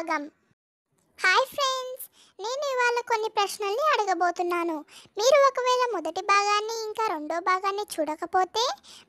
భాగం hi friends నేను ఇవాళ కొన్ని ప్రశ్నల్ని అడగబోతున్నాను మీరు ఒకవేళ మొదటి భాగాన్ని ఇంకా రెండో భాగాన్ని చూడకపోతే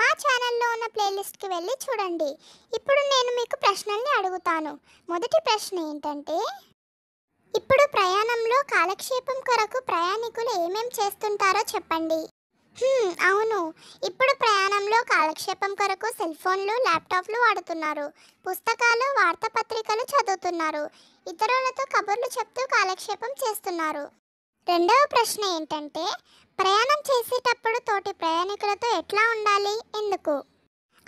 మా ఛానల్లో ఉన్న ప్లేలిస్ట్కి వెళ్ళి చూడండి ఇప్పుడు నేను మీకు ప్రశ్నల్ని అడుగుతాను మొదటి ప్రశ్న ఏంటంటే ఇప్పుడు ప్రయాణంలో కాలక్షేపం కొరకు ప్రయాణికులు ఏమేం చేస్తుంటారో చెప్పండి అవును ఇప్పుడు ప్రయాణంలో కాలక్షేపం కొరకు సెల్ ఫోన్లు ల్యాప్టాప్లు వాడుతున్నారు పుస్తకాలు వార్తాపత్రికలు చదువుతున్నారు ఇతరులతో కబుర్లు చెప్తూ కాలక్షేపం చేస్తున్నారు రెండవ ప్రశ్న ఏంటంటే ప్రయాణం చేసేటప్పుడు తోటి ప్రయాణికులతో ఎట్లా ఉండాలి ఎందుకు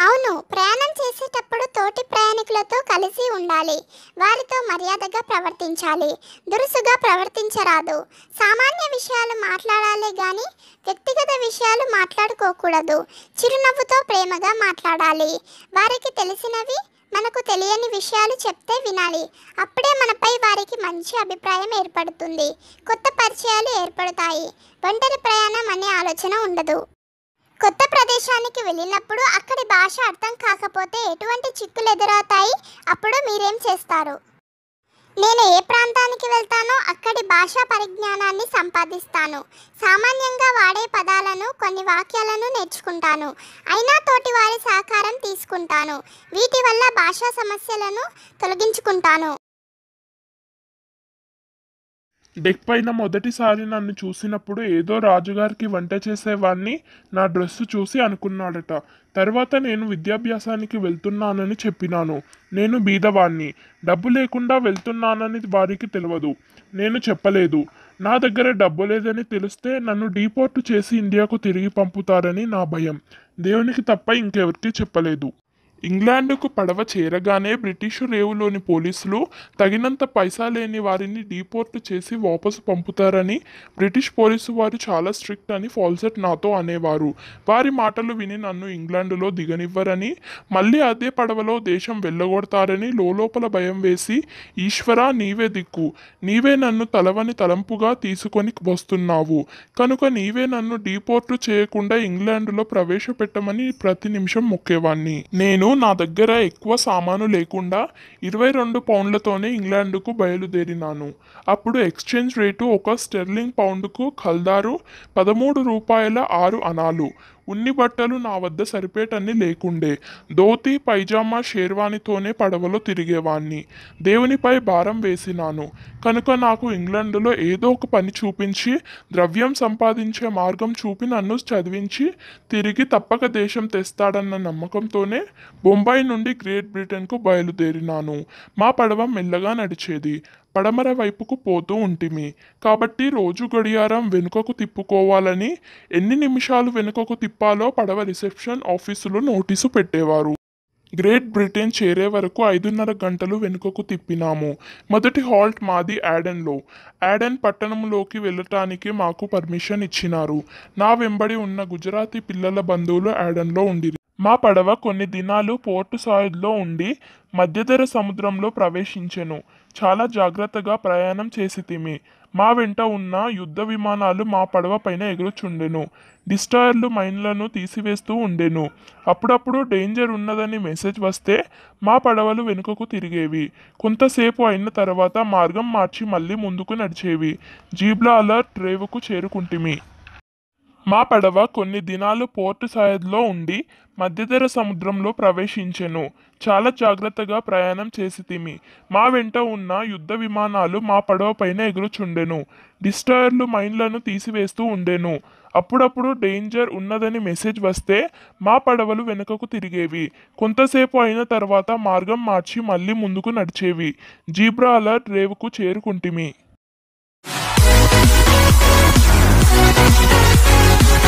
అవును ప్రయాణం చేసేటప్పుడు తోటి ప్రయాణికులతో కలిసి ఉండాలి వారితో మర్యాదగా ప్రవర్తించాలి దురుసుగా ప్రవర్తించరాదు సామాన్య విషయాలు మాట్లాడాలి కానీ వ్యక్తిగత విషయాలు మాట్లాడుకోకూడదు చిరునవ్వుతో ప్రేమగా మాట్లాడాలి వారికి తెలిసినవి మనకు తెలియని విషయాలు చెప్తే వినాలి అప్పుడే మనపై వారికి మంచి అభిప్రాయం ఏర్పడుతుంది కొత్త పరిచయాలు ఏర్పడతాయి ఒంటరి ప్రయాణం అనే ఆలోచన ఉండదు కొత్త ప్రదేశానికి వెళ్ళినప్పుడు అక్కడి భాష అర్థం కాకపోతే ఎటువంటి చిక్కులు ఎదురవుతాయి అప్పుడు మీరేం చేస్తారు నేను ఏ ప్రాంతానికి వెళ్తానో అక్కడి భాషా పరిజ్ఞానాన్ని సంపాదిస్తాను సామాన్యంగా వాడే పదాలను కొన్ని వాక్యాలను నేర్చుకుంటాను అయినా తోటి వారి సహకారం తీసుకుంటాను వీటి వల్ల భాషా సమస్యలను తొలగించుకుంటాను డెక్ పైన మొదటిసారి నన్ను చూసినప్పుడు ఏదో రాజుగారికి వంట చేసేవాడిని నా డ్రెస్సు చూసి అనుకున్నాడట తర్వాత నేను విద్యాభ్యాసానికి వెళ్తున్నానని చెప్పినాను నేను బీదవాణ్ణి డబ్బు లేకుండా వెళ్తున్నానని వారికి తెలియదు నేను చెప్పలేదు నా దగ్గర డబ్బు లేదని తెలిస్తే నన్ను డీపోర్టు చేసి ఇండియాకు తిరిగి పంపుతారని నా భయం దేవునికి తప్ప ఇంకెవరికీ చెప్పలేదు ఇంగ్లాండ్కు పడవ చేరగానే బ్రిటిషు రేవులోని పోలీసులు తగినంత పైసా లేని వారిని డీపోర్ట్ చేసి వాపసు పంపుతారని బ్రిటిష్ పోలీసు వారు చాలా స్ట్రిక్ట్ అని ఫాల్సెట్ నాతో అనేవారు వారి మాటలు విని నన్ను ఇంగ్లాండ్లో దిగనివ్వరని మళ్ళీ అదే పడవలో దేశం వెళ్ళగొడతారని లోపల భయం వేసి ఈశ్వరా నీవే దిక్కు నీవే నన్ను తలవని తలంపుగా తీసుకొని వస్తున్నావు కనుక నీవే నన్ను డీపోర్ట్ చేయకుండా ఇంగ్లాండ్లో ప్రవేశపెట్టమని ప్రతి నిమిషం మొక్కేవాణ్ణి నేను నా దగ్గర ఎక్కువ సామాను లేకుండా ఇరవై రెండు పౌండ్లతోనే ఇంగ్లాండ్కు బయలుదేరినాను అప్పుడు ఎక్స్చేంజ్ రేటు ఒక స్టెర్లింగ్ పౌండ్కు ఖల్దారు పదమూడు రూపాయల ఆరు అనాలు ఉన్ని బట్టలు నా వద్ద సరిపేటన్ని లేకుండే ధోతి పైజామా షేర్వాణితోనే పడవలో తిరిగేవాణ్ణి దేవునిపై భారం వేసినాను కనుక నాకు ఇంగ్లండ్లో ఏదో ఒక పని చూపించి ద్రవ్యం సంపాదించే మార్గం చూపి నన్ను చదివించి తిరిగి తప్పక దేశం తెస్తాడన్న నమ్మకంతోనే బొంబాయి నుండి గ్రేట్ బ్రిటన్కు బయలుదేరినాను మా పడవ మెల్లగా నడిచేది పడమర వైపుకు పోతూ ఉంటిమి కాబట్టి రోజు గడియారం వెనుకకు తిప్పుకోవాలని ఎన్ని నిమిషాలు వెనుకకు తిప్పు షిప్పాలో పడవ రిసెప్షన్ ఆఫీసులో నోటీసు పెట్టేవారు గ్రేట్ బ్రిటన్ చేరే వరకు ఐదున్నర గంటలు వెనుకకు తిప్పినాము మొదటి హాల్ట్ మాది యాడెన్లో యాడెన్ పట్టణంలోకి వెళ్ళటానికి మాకు పర్మిషన్ ఇచ్చినారు నా వెంబడి ఉన్న గుజరాతీ పిల్లల బంధువులు యాడెన్లో ఉండిరి మా పడవ కొన్ని దినాలు పోర్టు సాయిడ్లో ఉండి మధ్యధర సముద్రంలో ప్రవేశించెను చాలా జాగ్రత్తగా ప్రయాణం చేసి తిమి మా వెంట ఉన్న యుద్ధ విమానాలు మా పడవ పైన ఎగురుచుండెను డిస్ట్రాయర్లు మైన్లను తీసివేస్తూ ఉండెను అప్పుడప్పుడు డేంజర్ ఉన్నదని మెసేజ్ వస్తే మా పడవలు వెనుకకు తిరిగేవి కొంతసేపు అయిన తర్వాత మార్గం మార్చి మళ్ళీ ముందుకు నడిచేవి జీబ్లా అలర్ట్ రేవుకు చేరుకుంటిమి మా పడవ కొన్ని దినాలు పోర్టు సాయద్లో ఉండి మధ్యధర సముద్రంలో ప్రవేశించెను చాలా జాగ్రత్తగా ప్రయాణం చేసితిమి మా వెంట ఉన్న యుద్ధ విమానాలు మా పడవ పైన ఎగురుచుండెను డిస్టాయర్లు మైన్లను తీసివేస్తూ ఉండెను అప్పుడప్పుడు డేంజర్ ఉన్నదని మెసేజ్ వస్తే మా పడవలు వెనుకకు తిరిగేవి కొంతసేపు అయిన తర్వాత మార్గం మార్చి మళ్ళీ ముందుకు నడిచేవి జీబ్రాలర్ రేవుకు చేరుకుంటిమి